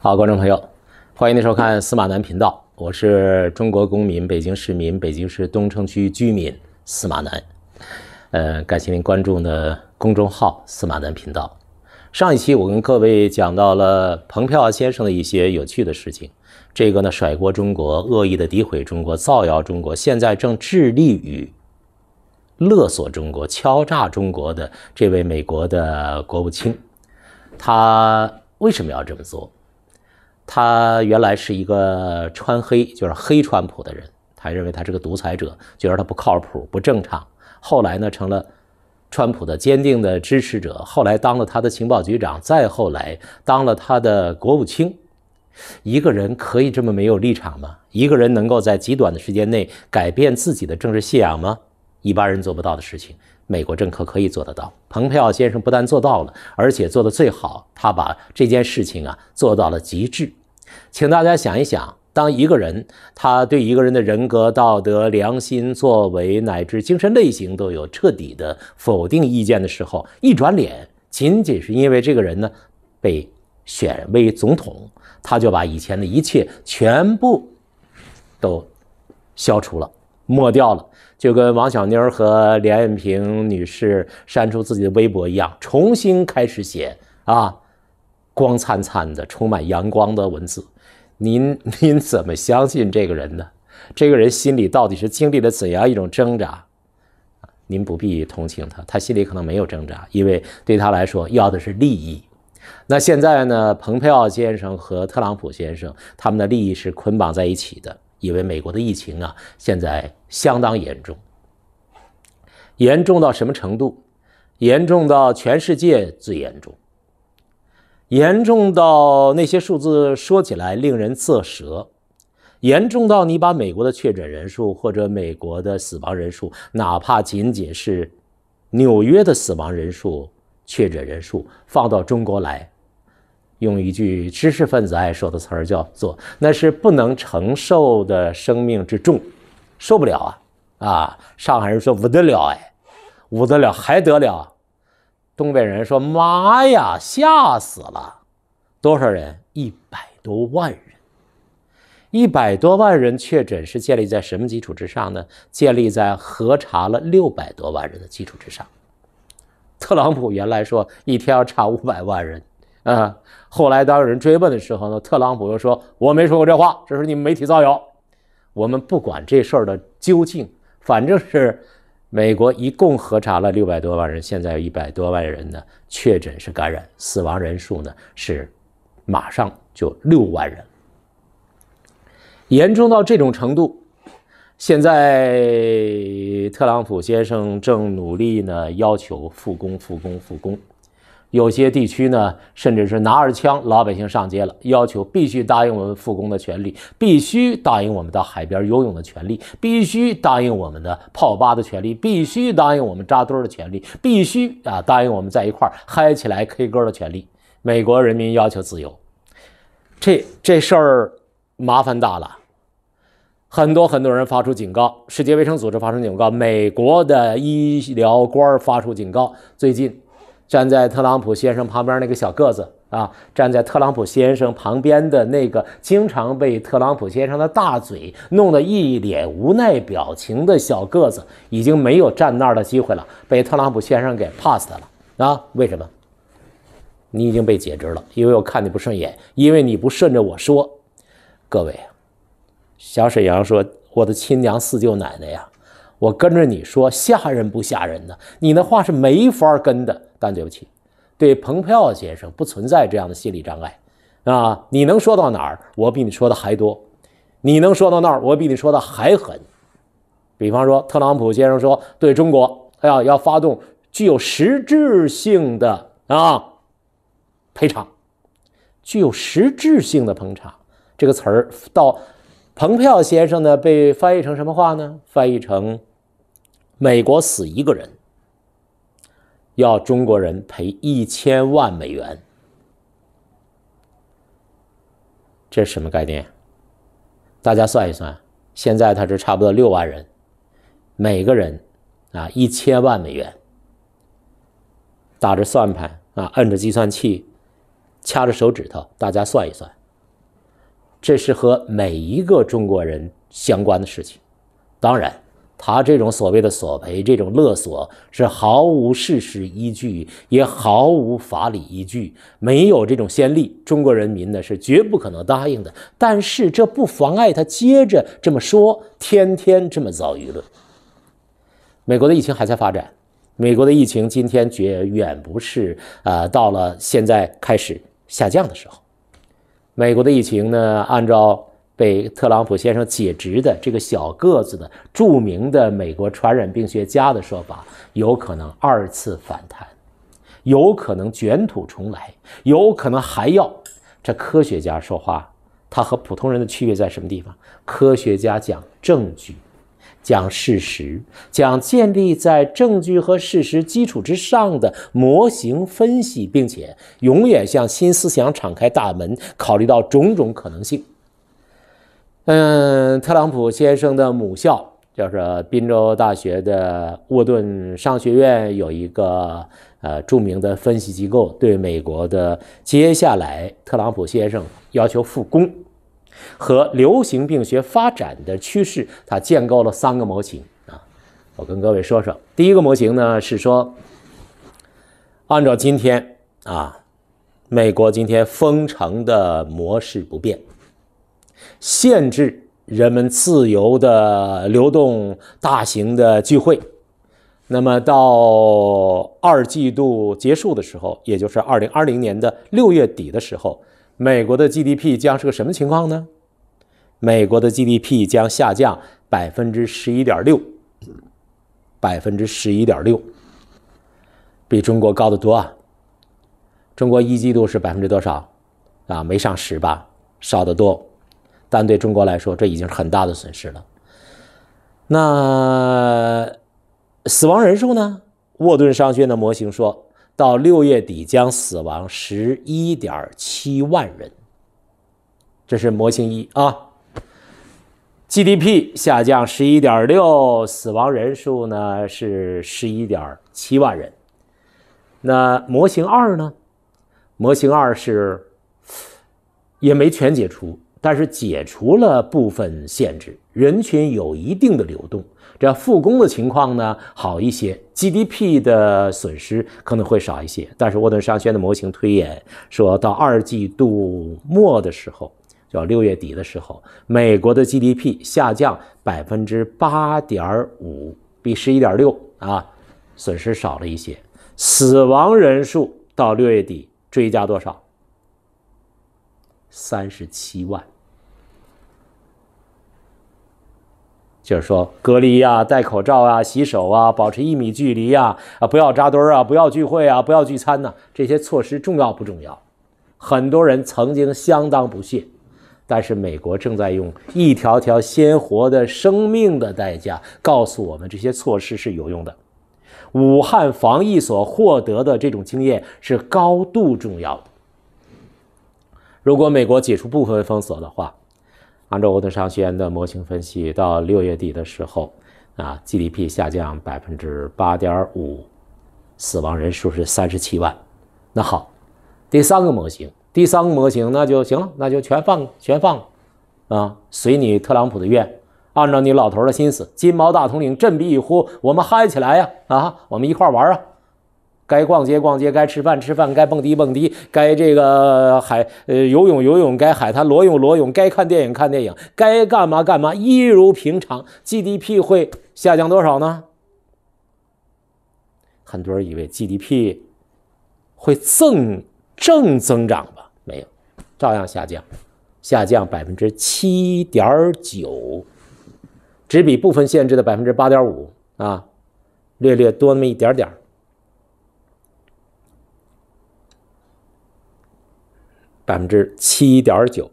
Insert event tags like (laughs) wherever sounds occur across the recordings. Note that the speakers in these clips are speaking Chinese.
好，观众朋友，欢迎您收看司马南频道。我是中国公民、北京市民、北京市东城区居民司马南。呃，感谢您关注的公众号“司马南频道”。上一期我跟各位讲到了彭票先生的一些有趣的事情。这个呢，甩锅中国、恶意的诋毁中国、造谣中国，现在正致力于勒索中国、敲诈中国的这位美国的国务卿，他为什么要这么做？他原来是一个川黑，就是黑川普的人。他认为他是个独裁者，觉得他不靠谱、不正常。后来呢，成了川普的坚定的支持者。后来当了他的情报局长，再后来当了他的国务卿。一个人可以这么没有立场吗？一个人能够在极短的时间内改变自己的政治信仰吗？一般人做不到的事情，美国政客可以做得到。蓬佩奥先生不但做到了，而且做得最好。他把这件事情啊做到了极致。请大家想一想，当一个人他对一个人的人格、道德、良心、作为乃至精神类型都有彻底的否定意见的时候，一转脸，仅仅是因为这个人呢被选为总统，他就把以前的一切全部都消除了、抹掉了，就跟王小妮儿和梁艳萍女士删除自己的微博一样，重新开始写啊。光灿灿的、充满阳光的文字，您 (laughs) 您怎么相信这个人呢？这个人心里到底是经历了怎样一种挣扎？您不必同情他，他心里可能没有挣扎，因为对他来说要的是利益。那现在呢？蓬佩奥先生和特朗普先生他们的利益是捆绑在一起的，因为美国的疫情啊，现在相当严重，严重到什么程度？严重到全世界最严重。严重到那些数字说起来令人咋舌，严重到你把美国的确诊人数或者美国的死亡人数，哪怕仅仅是纽约的死亡人数、确诊人数放到中国来，用一句知识分子爱说的词儿叫做那是不能承受的生命之重，受不了啊啊！上海人说不得了哎，不得了还得了？东北人说：“妈呀，吓死了！多少人？一百多万人。一百多万人确诊是建立在什么基础之上呢？建立在核查了六百多万人的基础之上。”特朗普原来说：“一天要查五百万人。”啊，后来当有人追问的时候呢，特朗普又说：“我没说过这话，这是你们媒体造谣。我们不管这事儿的究竟，反正是。”美国一共核查了六百多万人，现在有一百多万人呢确诊是感染，死亡人数呢是马上就六万人，严重到这种程度。现在特朗普先生正努力呢，要求复工、复工、复工。有些地区呢，甚至是拿着枪，老百姓上街了，要求必须答应我们复工的权利，必须答应我们到海边游泳的权利，必须答应我们的泡吧的权利，必须答应我们扎堆的权利，必须啊答应我们在一块嗨起来 K 歌的权利。美国人民要求自由，这这事儿麻烦大了。很多很多人发出警告，世界卫生组织发出警告，美国的医疗官发出警告，最近。站在特朗普先生旁边那个小个子啊，站在特朗普先生旁边的那个经常被特朗普先生的大嘴弄得一脸无奈表情的小个子，已经没有站那儿的机会了，被特朗普先生给 passed 了啊！为什么？你已经被解职了，因为我看你不顺眼，因为你不顺着我说。各位，小沈阳说：“我的亲娘四舅奶奶呀，我跟着你说吓人不吓人呢？你那话是没法跟的。”但对不起，对蓬佩奥先生不存在这样的心理障碍，啊，你能说到哪儿，我比你说的还多；你能说到那儿，我比你说的还狠。比方说，特朗普先生说对中国要要发动具有实质性的啊赔偿，具有实质性的捧场这个词儿，到蓬佩奥先生呢被翻译成什么话呢？翻译成美国死一个人。要中国人赔一千万美元，这是什么概念？大家算一算，现在他是差不多六万人，每个人啊一千万美元，打着算盘啊，摁着计算器，掐着手指头，大家算一算，这是和每一个中国人相关的事情，当然。他这种所谓的索赔、这种勒索是毫无事实依据，也毫无法理依据，没有这种先例，中国人民呢是绝不可能答应的。但是这不妨碍他接着这么说，天天这么造舆论。美国的疫情还在发展，美国的疫情今天绝远不是呃到了现在开始下降的时候。美国的疫情呢，按照。被特朗普先生解职的这个小个子的著名的美国传染病学家的说法，有可能二次反弹，有可能卷土重来，有可能还要。这科学家说话，他和普通人的区别在什么地方？科学家讲证据，讲事实，讲建立在证据和事实基础之上的模型分析，并且永远向新思想敞开大门，考虑到种种可能性。嗯，特朗普先生的母校就是宾州大学的沃顿商学院，有一个呃著名的分析机构，对美国的接下来特朗普先生要求复工和流行病学发展的趋势，他建构了三个模型啊。我跟各位说说，第一个模型呢是说，按照今天啊，美国今天封城的模式不变。限制人们自由的流动、大型的聚会。那么，到二季度结束的时候，也就是二零二零年的六月底的时候，美国的 GDP 将是个什么情况呢？美国的 GDP 将下降百分之十一点六，百分之十一点六，比中国高得多啊！中国一季度是百分之多少啊？没上十吧，少得多。但对中国来说，这已经是很大的损失了。那死亡人数呢？沃顿商学院的模型说到六月底将死亡十一点七万人，这是模型一啊。GDP 下降十一点六，死亡人数呢是十一点七万人。那模型二呢？模型二是也没全解除。但是解除了部分限制，人群有一定的流动，这复工的情况呢好一些，GDP 的损失可能会少一些。但是沃顿商学院的模型推演说到二季度末的时候，叫六月底的时候，美国的 GDP 下降百分之八点五，比十一点六啊，损失少了一些。死亡人数到六月底追加多少？三十七万，就是说隔离啊、戴口罩啊、洗手啊、保持一米距离啊、啊不要扎堆儿啊、不要聚会啊、不要聚餐呐。这些措施重要不重要？很多人曾经相当不屑，但是美国正在用一条条鲜活的生命的代价告诉我们，这些措施是有用的。武汉防疫所获得的这种经验是高度重要的。如果美国解除部分封锁的话，按照欧德商学院的模型分析，到六月底的时候，啊 GDP 下降百分之八点五，死亡人数是三十七万。那好，第三个模型，第三个模型那就行了，那就全放全放啊，随你特朗普的愿，按照你老头的心思，金毛大统领振臂一呼，我们嗨起来呀，啊，我们一块玩啊。该逛街逛街，该吃饭吃饭，该蹦迪蹦迪，该这个海呃游泳游泳，该海滩裸泳裸泳，该看电影看电影，该干嘛干嘛，一如平常。GDP 会下降多少呢？很多人以为 GDP 会正正增长吧？没有，照样下降，下降百分之七点九，只比部分限制的百分之八点五啊，略略多那么一点点儿。百分之七点九。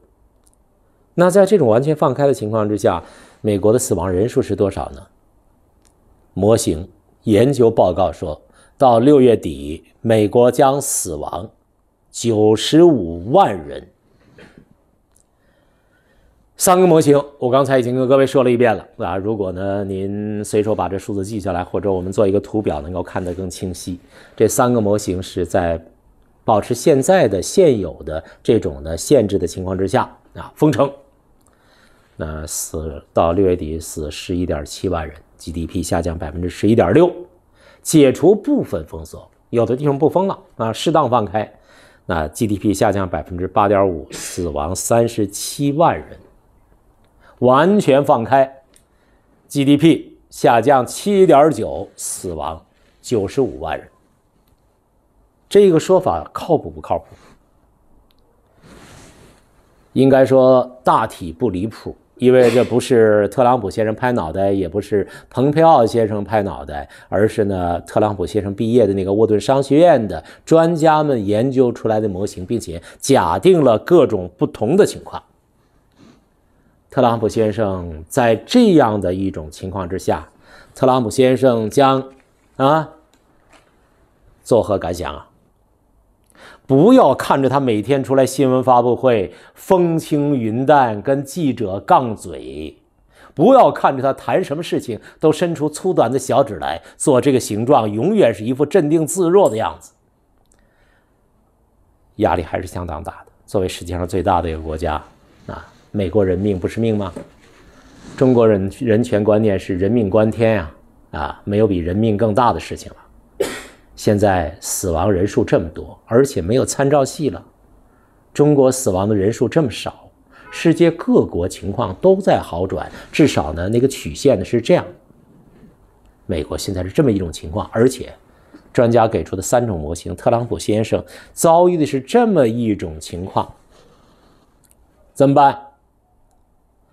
那在这种完全放开的情况之下，美国的死亡人数是多少呢？模型研究报告说到六月底，美国将死亡九十五万人。三个模型，我刚才已经跟各位说了一遍了啊。如果呢您随手把这数字记下来，或者我们做一个图表，能够看得更清晰。这三个模型是在。保持现在的现有的这种的限制的情况之下啊，封城，那死到六月底死十一点七万人，GDP 下降百分之十一点六，解除部分封锁，有的地方不封了啊，适当放开，那 GDP 下降百分之八点五，死亡三十七万人，完全放开，GDP 下降七点九，死亡九十五万人。这个说法靠谱不靠谱？应该说大体不离谱，因为这不是特朗普先生拍脑袋，也不是蓬佩奥先生拍脑袋，而是呢特朗普先生毕业的那个沃顿商学院的专家们研究出来的模型，并且假定了各种不同的情况。特朗普先生在这样的一种情况之下，特朗普先生将啊作何感想啊？不要看着他每天出来新闻发布会风轻云淡，跟记者杠嘴；不要看着他谈什么事情都伸出粗短的小指来做这个形状，永远是一副镇定自若的样子。压力还是相当大的。作为世界上最大的一个国家，啊，美国人命不是命吗？中国人人权观念是人命关天呀！啊，没有比人命更大的事情了。现在死亡人数这么多，而且没有参照系了。中国死亡的人数这么少，世界各国情况都在好转，至少呢，那个曲线呢是这样。美国现在是这么一种情况，而且专家给出的三种模型，特朗普先生遭遇的是这么一种情况。怎么办？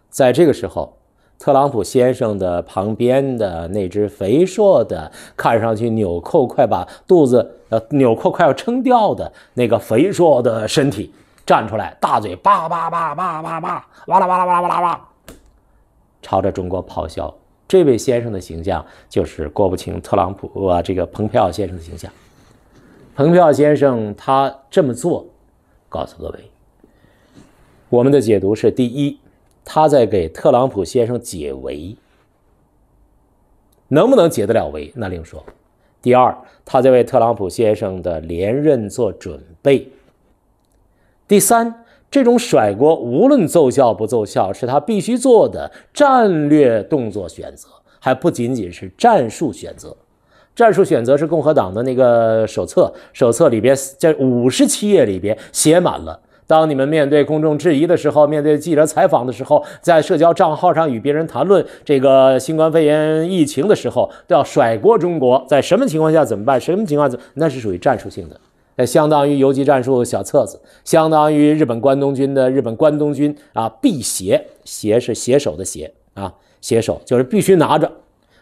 在这个时候。特朗普先生的旁边的那只肥硕的，看上去纽扣快把肚子呃纽扣快要撑掉的那个肥硕的身体站出来，大嘴叭叭叭叭叭叭，哇啦哇啦哇啦哇啦哇，朝着中国咆哮。这位先生的形象就是郭不清特朗普啊，这个蓬佩奥先生的形象。蓬佩奥先生他这么做，告诉各位，我们的解读是：第一。他在给特朗普先生解围，能不能解得了围？那另说。第二，他在为特朗普先生的连任做准备。第三，这种甩锅无论奏效不奏效，是他必须做的战略动作选择，还不仅仅是战术选择。战术选择是共和党的那个手册，手册里边在五十七页里边写满了。当你们面对公众质疑的时候，面对记者采访的时候，在社交账号上与别人谈论这个新冠肺炎疫情的时候，都要甩锅中国。在什么情况下怎么办？什么情况？那是属于战术性的，那相当于游击战术小册子，相当于日本关东军的日本关东军啊，辟邪邪是携手的邪啊，携手就是必须拿着，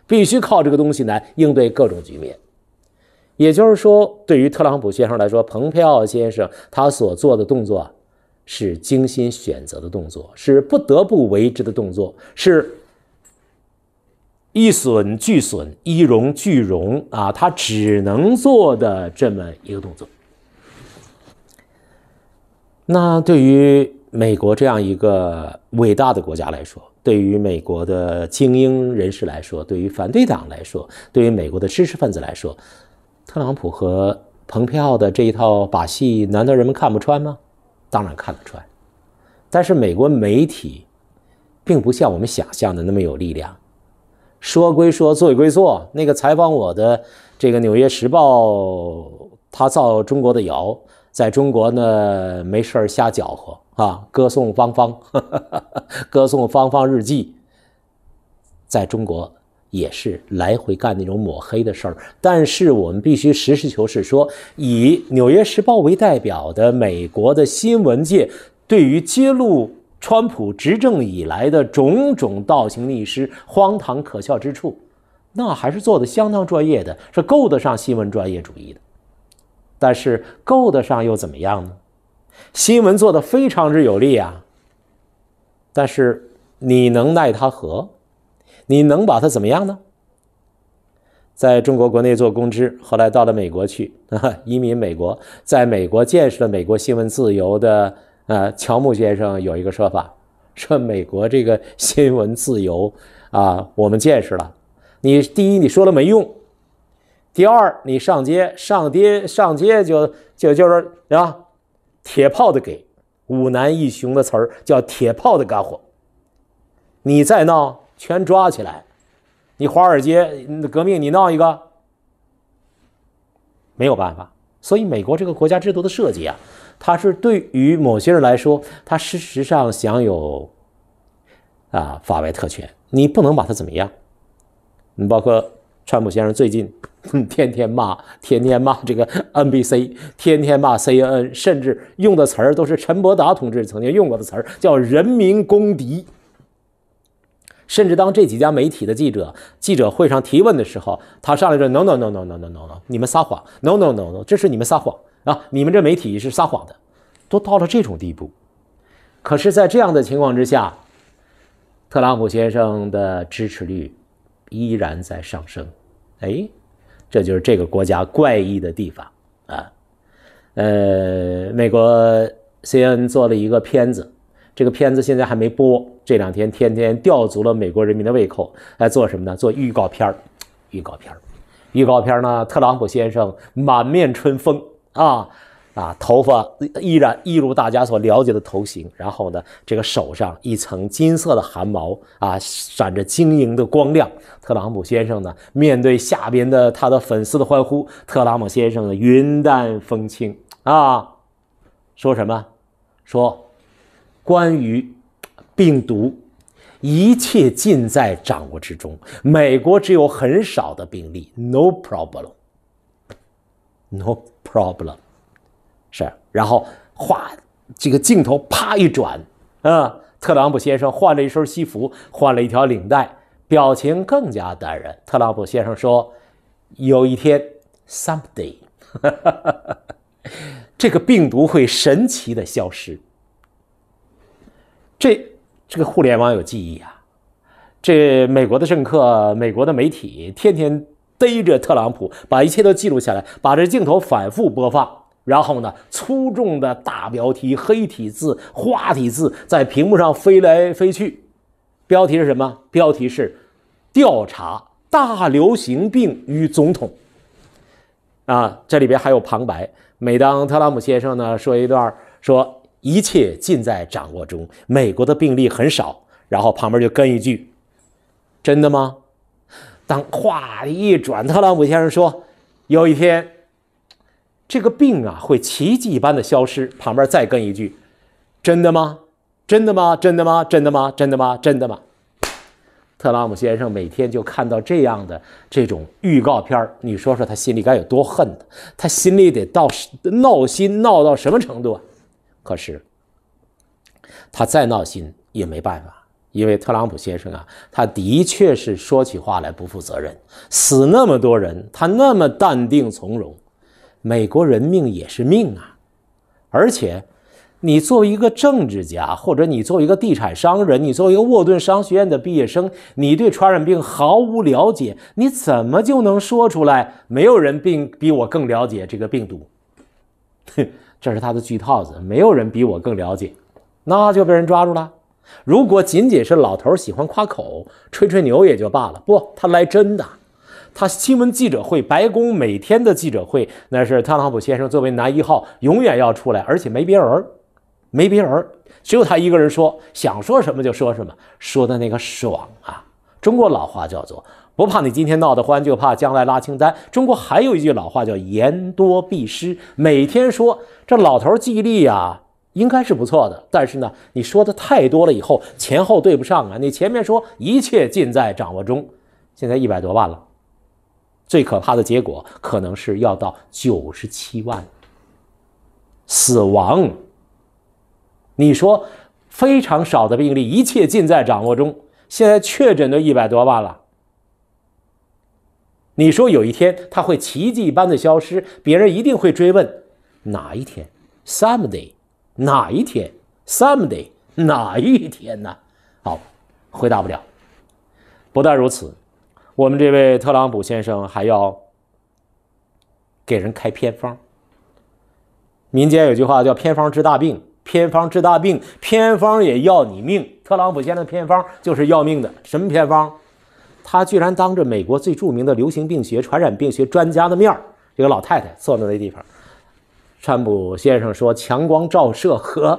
必须靠这个东西来应对各种局面。也就是说，对于特朗普先生来说，蓬佩奥先生他所做的动作。是精心选择的动作，是不得不为之的动作，是一损俱损、一荣俱荣啊！他只能做的这么一个动作。那对于美国这样一个伟大的国家来说，对于美国的精英人士来说，对于反对党来说，对于美国的知识分子来说，特朗普和蓬佩奥的这一套把戏，难道人们看不穿吗？当然看得出来。但是美国媒体并不像我们想象的那么有力量。说归说，做归做。那个采访我的这个《纽约时报》，他造中国的谣，在中国呢没事瞎搅和啊，歌颂芳芳，(laughs) 歌颂芳芳日记，在中国。也是来回干那种抹黑的事儿，但是我们必须实事求是说，以《纽约时报》为代表的美国的新闻界，对于揭露川普执政以来的种种倒行逆施、荒唐可笑之处，那还是做的相当专业的，是够得上新闻专业主义的。但是够得上又怎么样呢？新闻做的非常之有力啊，但是你能奈他何？你能把他怎么样呢？在中国国内做公知，后来到了美国去，(laughs) 移民美国，在美国见识了美国新闻自由的。呃，乔木先生有一个说法，说美国这个新闻自由啊，我们见识了。你第一，你说了没用；第二，你上街上街上街就就就是对吧？铁炮的给五男一雄的词儿叫铁炮的干活。你再闹。全抓起来，你华尔街革命你闹一个，没有办法。所以美国这个国家制度的设计啊，它是对于某些人来说，它事实上享有啊法外特权，你不能把它怎么样。你包括川普先生最近天天骂，天天骂这个 NBC，天天骂 CNN，甚至用的词儿都是陈伯达同志曾经用过的词儿，叫人民公敌。甚至当这几家媒体的记者记者会上提问的时候，他上来就说 “No No No No No No No No，你们撒谎！No No No No，这是你们撒谎啊！你们这媒体是撒谎的，都到了这种地步。可是，在这样的情况之下，特朗普先生的支持率依然在上升。哎，这就是这个国家怪异的地方啊。呃，美国 CN n 做了一个片子。这个片子现在还没播，这两天天天吊足了美国人民的胃口。来做什么呢？做预告片儿，预告片儿，预告片儿呢？特朗普先生满面春风啊啊，头发依然一如大家所了解的头型，然后呢，这个手上一层金色的汗毛啊，闪着晶莹的光亮。特朗普先生呢，面对下边的他的粉丝的欢呼，特朗普先生呢云淡风轻啊，说什么？说。关于病毒，一切尽在掌握之中。美国只有很少的病例，no problem，no problem。是，然后哗，这个镜头啪一转，啊，特朗普先生换了一身西服，换了一条领带，表情更加淡然。特朗普先生说：“有一天，someday，(laughs) 这个病毒会神奇的消失。”这这个互联网有记忆啊！这美国的政客、美国的媒体天天逮着特朗普，把一切都记录下来，把这镜头反复播放，然后呢，粗重的大标题、黑体字、花体字在屏幕上飞来飞去。标题是什么？标题是“调查大流行病与总统”。啊，这里边还有旁白。每当特朗普先生呢说一段，说。一切尽在掌握中。美国的病例很少，然后旁边就跟一句：“真的吗？”当话一转，特朗普先生说：“有一天，这个病啊会奇迹般的消失。”旁边再跟一句：“真的吗？真的吗？真的吗？真的吗？真的吗？真的吗？”特朗普先生每天就看到这样的这种预告片你说说他心里该有多恨他？他心里得到闹心闹到什么程度啊？可是，他再闹心也没办法，因为特朗普先生啊，他的确是说起话来不负责任。死那么多人，他那么淡定从容，美国人命也是命啊。而且，你作为一个政治家，或者你作为一个地产商人，你作为一个沃顿商学院的毕业生，你对传染病毫无了解，你怎么就能说出来？没有人病比我更了解这个病毒。这是他的剧套子，没有人比我更了解，那就被人抓住了。如果仅仅是老头喜欢夸口、吹吹牛也就罢了，不，他来真的。他新闻记者会，白宫每天的记者会，那是特朗普先生作为男一号永远要出来，而且没别人，没别人，只有他一个人说，想说什么就说什么，说的那个爽啊！中国老话叫做。不怕你今天闹得欢，就怕将来拉清单。中国还有一句老话叫“言多必失”。每天说这老头记忆力啊，应该是不错的。但是呢，你说的太多了，以后前后对不上啊。你前面说一切尽在掌握中，现在一百多万了，最可怕的结果可能是要到九十七万死亡。你说非常少的病例，一切尽在掌握中，现在确诊都一百多万了。你说有一天他会奇迹般的消失，别人一定会追问哪一天？Some day，哪一天？Some day，哪一天呢？好，回答不了。不但如此，我们这位特朗普先生还要给人开偏方。民间有句话叫“偏方治大病”，偏方治大病，偏方也要你命。特朗普先生偏方就是要命的，什么偏方？他居然当着美国最著名的流行病学、传染病学专家的面儿，这个老太太坐在那地方，川普先生说强光照射和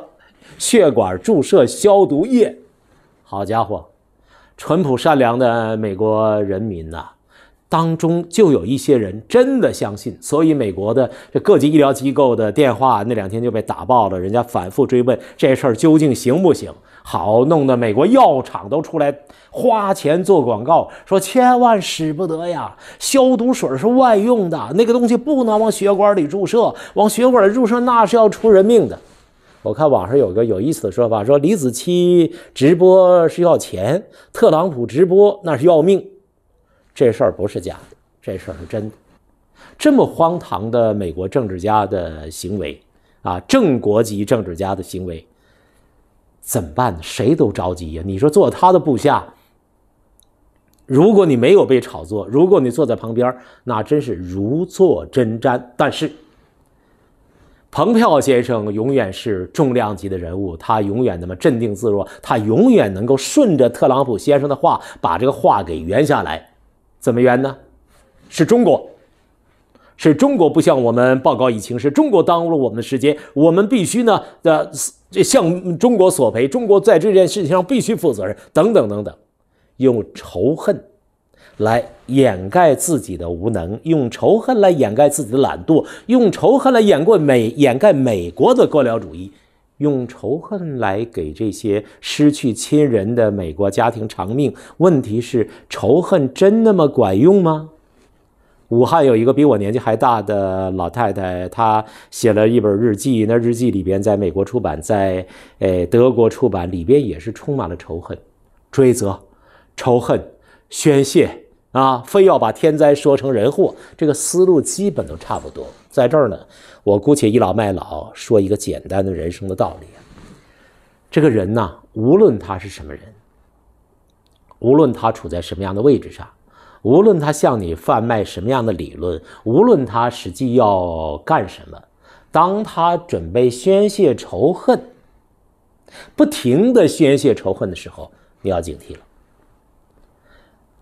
血管注射消毒液。好家伙，淳朴善良的美国人民呐，当中就有一些人真的相信，所以美国的这各级医疗机构的电话那两天就被打爆了，人家反复追问这事儿究竟行不行。好，弄得美国药厂都出来花钱做广告，说千万使不得呀！消毒水是外用的，那个东西不能往血管里注射，往血管里注射那是要出人命的。我看网上有个有意思的说法，说李子柒直播是要钱，特朗普直播那是要命。这事儿不是假的，这事儿是真的。这么荒唐的美国政治家的行为，啊，正国级政治家的行为。怎么办？谁都着急呀！你说做他的部下，如果你没有被炒作，如果你坐在旁边，那真是如坐针毡。但是，彭票先生永远是重量级的人物，他永远那么镇定自若，他永远能够顺着特朗普先生的话把这个话给圆下来。怎么圆呢？是中国。是中国不向我们报告疫情，是中国耽误了我们的时间，我们必须呢，呃，向中国索赔，中国在这件事情上必须负责任，等等等等，用仇恨来掩盖自己的无能，用仇恨来掩盖自己的懒惰，用仇恨来掩盖美掩盖美国的官僚主义，用仇恨来给这些失去亲人的美国家庭偿命。问题是，仇恨真那么管用吗？武汉有一个比我年纪还大的老太太，她写了一本日记。那日记里边，在美国出版，在诶德国出版，里边也是充满了仇恨、追责、仇恨宣泄啊，非要把天灾说成人祸。这个思路基本都差不多。在这儿呢，我姑且倚老卖老说一个简单的人生的道理：这个人呢，无论他是什么人，无论他处在什么样的位置上。无论他向你贩卖什么样的理论，无论他实际要干什么，当他准备宣泄仇恨、不停的宣泄仇恨的时候，你要警惕了。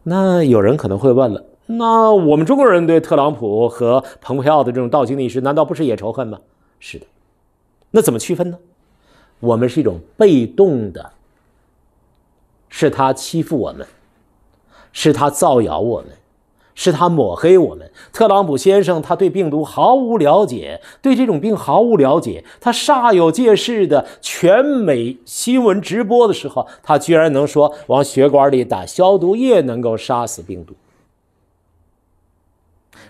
那有人可能会问了，那我们中国人对特朗普和蓬佩奥的这种道行逆施，难道不是也仇恨吗？是的，那怎么区分呢？我们是一种被动的，是他欺负我们。是他造谣我们，是他抹黑我们。特朗普先生，他对病毒毫无了解，对这种病毫无了解。他煞有介事的全美新闻直播的时候，他居然能说往血管里打消毒液能够杀死病毒。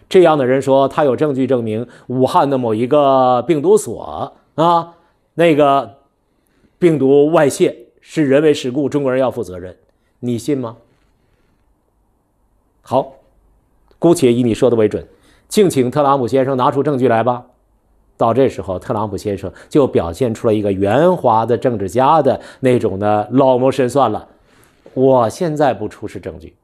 这样的人说，他有证据证明武汉的某一个病毒所啊，那个病毒外泄是人为事故，中国人要负责任。你信吗？好，姑且以你说的为准，敬请特朗普先生拿出证据来吧。到这时候，特朗普先生就表现出了一个圆滑的政治家的那种的老谋深算了。我现在不出示证据，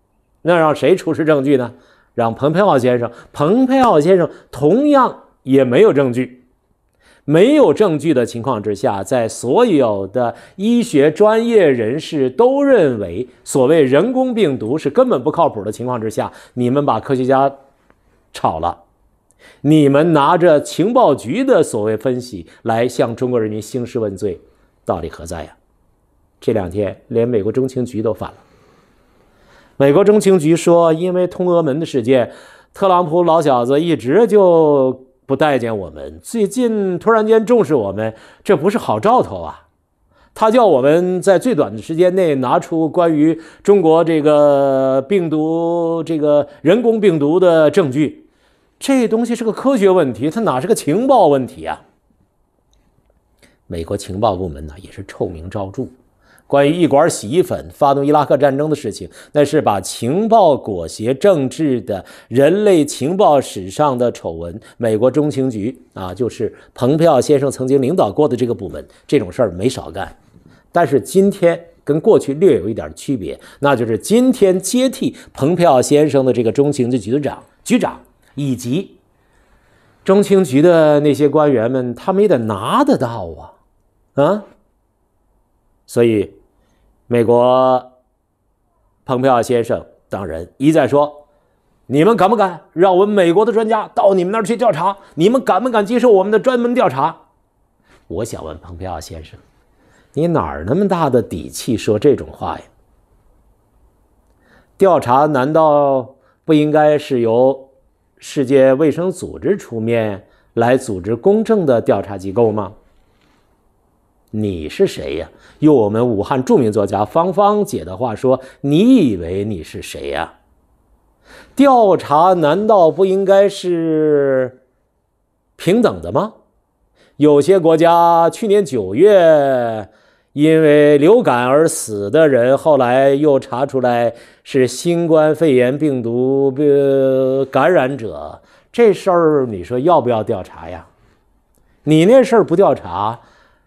那让谁出示证据呢？让蓬佩奥先生。蓬佩奥先生同样也没有证据。没有证据的情况之下，在所有的医学专业人士都认为所谓人工病毒是根本不靠谱的情况之下，你们把科学家炒了，你们拿着情报局的所谓分析来向中国人民兴师问罪，道理何在呀？这两天连美国中情局都反了。美国中情局说，因为通俄门的事件，特朗普老小子一直就。不待见我们，最近突然间重视我们，这不是好兆头啊！他叫我们在最短的时间内拿出关于中国这个病毒、这个人工病毒的证据，这东西是个科学问题，它哪是个情报问题啊？美国情报部门呢，也是臭名昭著。关于一管洗衣粉发动伊拉克战争的事情，那是把情报裹挟政治的人类情报史上的丑闻。美国中情局啊，就是蓬佩奥先生曾经领导过的这个部门，这种事儿没少干。但是今天跟过去略有一点区别，那就是今天接替蓬佩奥先生的这个中情局局长、局长以及中情局的那些官员们，他们也得拿得到啊，啊。所以，美国蓬佩奥先生当然一再说：“你们敢不敢让我们美国的专家到你们那儿去调查？你们敢不敢接受我们的专门调查？”我想问蓬佩奥先生：“你哪儿那么大的底气说这种话呀？调查难道不应该是由世界卫生组织出面来组织公正的调查机构吗？”你是谁呀？用我们武汉著名作家芳芳姐的话说：“你以为你是谁呀？”调查难道不应该是平等的吗？有些国家去年九月因为流感而死的人，后来又查出来是新冠肺炎病毒病感染者，这事儿你说要不要调查呀？你那事儿不调查？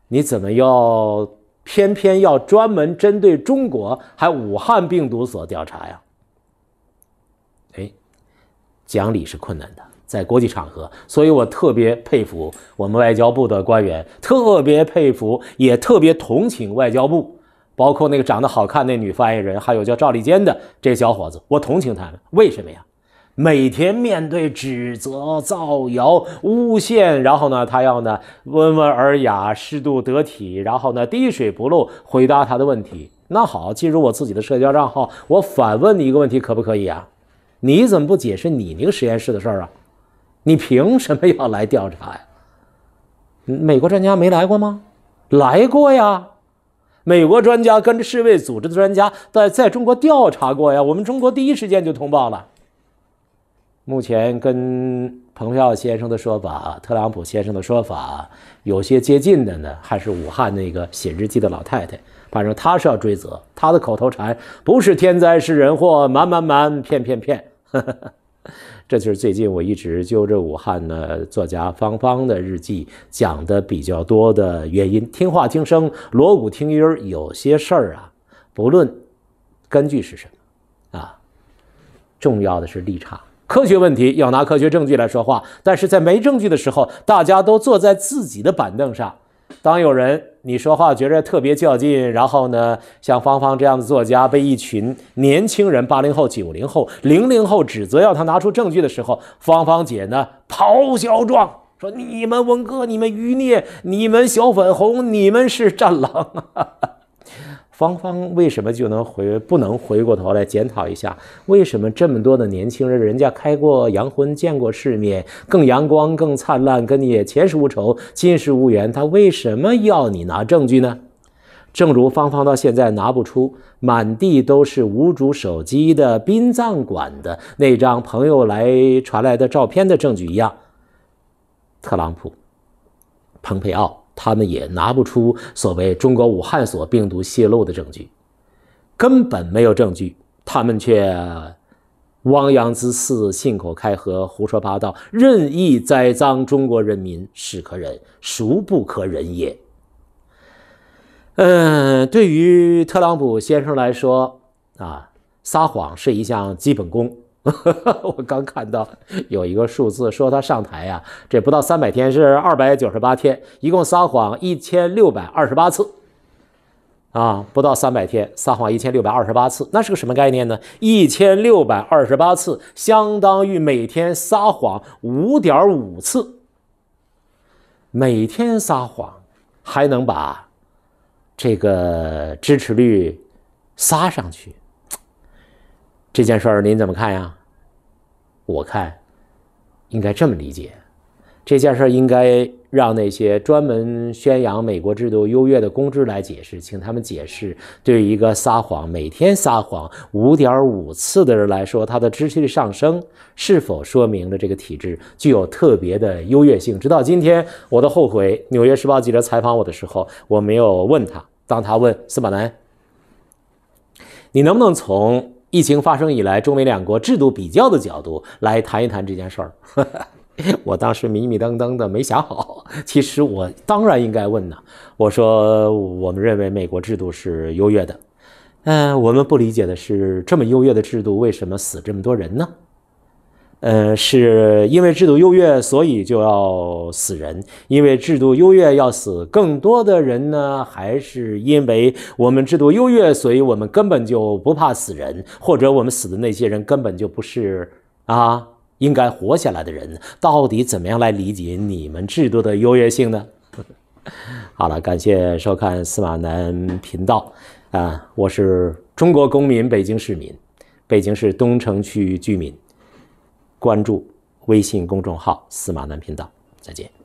你怎么要偏偏要专门针对中国，还武汉病毒所调查呀？哎，讲理是困难的，在国际场合，所以我特别佩服我们外交部的官员，特别佩服，也特别同情外交部，包括那个长得好看那女发言人，还有叫赵立坚的这小伙子，我同情他们，为什么呀？每天面对指责、造谣、诬陷，然后呢，他要呢温文尔雅、适度得体，然后呢滴水不漏回答他的问题。那好，进入我自己的社交账号，我反问你一个问题，可不可以啊？你怎么不解释你那个实验室的事儿啊？你凭什么要来调查呀？美国专家没来过吗？来过呀，美国专家跟着世卫组织的专家在在中国调查过呀。我们中国第一时间就通报了。目前跟彭笑先生的说法、特朗普先生的说法有些接近的呢，还是武汉那个写日记的老太太。反正他是要追责，他的口头禅不是天灾是人祸，瞒瞒瞒，骗骗骗。(laughs) 这就是最近我一直揪着武汉的作家方方的日记讲的比较多的原因。听话听声，锣鼓听音儿。有些事儿啊，不论根据是什么，啊，重要的是立场。科学问题要拿科学证据来说话，但是在没证据的时候，大家都坐在自己的板凳上。当有人你说话觉得特别较劲，然后呢，像芳芳这样的作家被一群年轻人，八零后、九零后、零零后指责要他拿出证据的时候，芳芳姐呢咆哮状说：“你们文革，你们余孽，你们小粉红，你们是战狼。” (laughs) 芳芳为什么就能回不能回过头来检讨一下？为什么这么多的年轻人，人家开过洋荤、见过世面，更阳光、更灿烂，跟你也前世无仇、今世无缘，他为什么要你拿证据呢？正如芳芳到现在拿不出满地都是无主手机的殡葬馆的那张朋友来传来的照片的证据一样，特朗普、蓬佩奥。他们也拿不出所谓中国武汉所病毒泄露的证据，根本没有证据，他们却汪洋恣肆、信口开河、胡说八道、任意栽赃，中国人民是可忍，孰不可忍也？嗯，对于特朗普先生来说啊，撒谎是一项基本功。(laughs) 我刚看到有一个数字，说他上台呀，这不到三百天是二百九十八天，一共撒谎一千六百二十八次。啊，不到三百天撒谎一千六百二十八次，那是个什么概念呢？一千六百二十八次相当于每天撒谎五点五次，每天撒谎还能把这个支持率撒上去。这件事儿您怎么看呀？我看，应该这么理解，这件事儿应该让那些专门宣扬美国制度优越的公知来解释，请他们解释。对于一个撒谎、每天撒谎五点五次的人来说，他的支持率上升是否说明了这个体制具有特别的优越性？直到今天，我都后悔《纽约时报》记者采访我的时候，我没有问他。当他问司马南。你能不能从？疫情发生以来，中美两国制度比较的角度来谈一谈这件事儿。(laughs) 我当时迷迷瞪瞪的没想好，其实我当然应该问呢。我说，我们认为美国制度是优越的，嗯，我们不理解的是，这么优越的制度，为什么死这么多人呢？呃，是因为制度优越，所以就要死人；因为制度优越要死更多的人呢，还是因为我们制度优越，所以我们根本就不怕死人，或者我们死的那些人根本就不是啊应该活下来的人？到底怎么样来理解你们制度的优越性呢？(laughs) 好了，感谢收看司马南频道啊，我是中国公民、北京市民、北京市东城区居民。关注微信公众号“司马南频道”，再见。